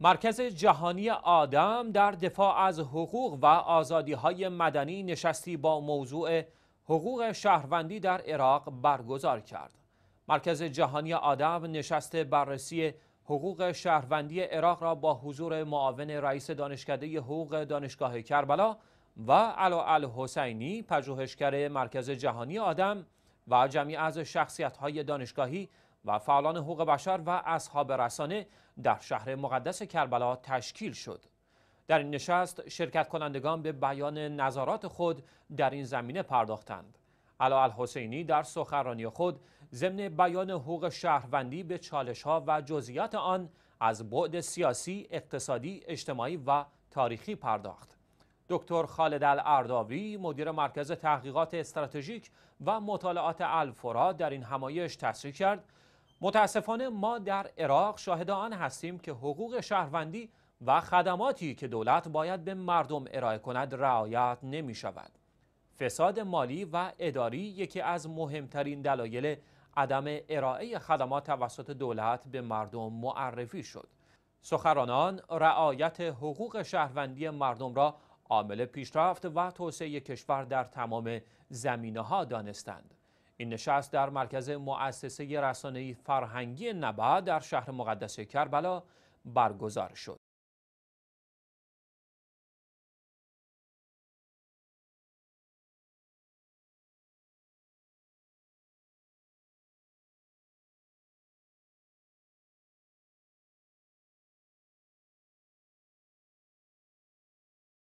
مرکز جهانی آدم در دفاع از حقوق و آزادی های مدنی نشستی با موضوع حقوق شهروندی در عراق برگزار کرد. مرکز جهانی آدم نشست بررسی حقوق شهروندی عراق را با حضور معاون رئیس دانشکده حقوق دانشگاه کربلا و علا الحسینی پژوهشگر مرکز جهانی آدم و جمعی از شخصیت های دانشگاهی و فعالان حقوق بشر و اصحاب رسانه در شهر مقدس کربلا تشکیل شد. در این نشست شرکت کنندگان به بیان نظرات خود در این زمینه پرداختند. علا الحسینی در سخرانی خود ضمن بیان حقوق شهروندی به چالش ها و جزئیات آن از بعد سیاسی، اقتصادی، اجتماعی و تاریخی پرداخت. دکتر خالد الارداوی مدیر مرکز تحقیقات استراتژیک و مطالعات الفورا در این همایش تصریح کرد متاسفانه ما در عراق شاهد آن هستیم که حقوق شهروندی و خدماتی که دولت باید به مردم ارائه کند رعایت نمی شود. فساد مالی و اداری یکی از مهمترین دلایل عدم ارائه خدمات توسط دولت به مردم معرفی شد. سخرانان رعایت حقوق شهروندی مردم را عامل پیشرفت و توسعه کشور در تمام زمینه ها دانستند. این نشست در مرکز مؤسسه رسانه‌ای فرهنگی نبا در شهر مقدس کربلا برگزار شد